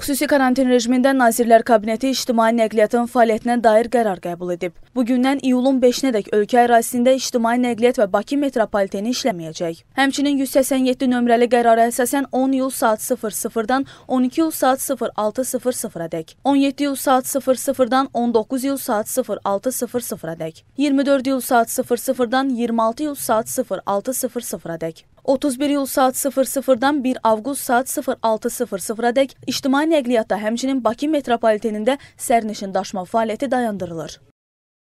Xüsusi karantin rejimində Nazirlər Kabineti ictimai nəqliyyatın fəaliyyətinə dair qərar qəbul edib. Bugündən iyulun 5-nədək ölkə ərazisində ictimai nəqliyyat və Bakı metropoliteni işləməyəcək. Həmçinin 187 nömrəli qərara əsasən 10 iyul saat 00-dan 12 iyul saat 06:00-dək, 17 iyul saat 00-dan 19 iyul saat 06:00-dək, 24 iyul saat 00-dan 26 iyul saat 06:00-dək, 31 iyul saat 00-dan 1 avqust saat 06:00-dək ictimai nəqliyyatda, həmçinin Bakı metropolitenində sərnişin daşıma fəaliyyəti dayandırılır.